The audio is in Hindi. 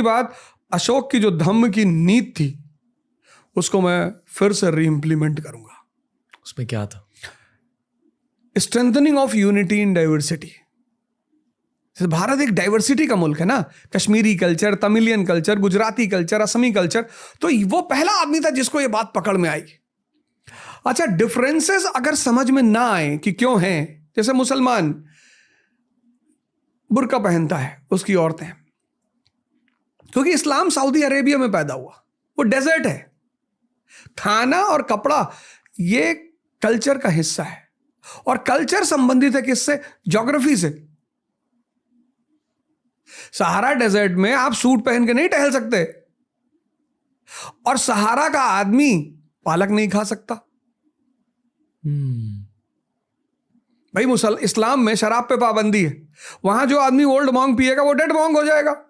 उसके बाद अशोक की जो धम्म की नीत थी उसको मैं फिर से री इम्प्लीमेंट करूंगा उसमें क्या था strengthening of unity in diversity Bharat एक डाइवर्सिटी का मुल्क है ना Kashmiri culture Tamilian culture Gujarati culture Asami culture तो वो पहला आदमी था जिसको ये बात पकड़ में आई अच्छा डिफरेंसेस अगर समझ में ना आए कि क्यों हैं जैसे मुसलमान बुरका पहनता है उसकी औरतें क्योंकि इस्लाम सऊदी अरेबिया में पैदा हुआ वो डेजर्ट है खाना और कपड़ा ये कल्चर का हिस्सा है और कल्चर संबंधित है किससे जोग्राफी से सहारा डेजर्ट में आप सूट पहन के नहीं टहल सकते और सहारा का आदमी पालक नहीं खा सकता hmm. भाई मुसल इस्लाम में शराब पे पाबंदी है वहां जो आदमी ओल्ड मॉन्ग पिएगा वो डेड मॉन्ग हो जाएगा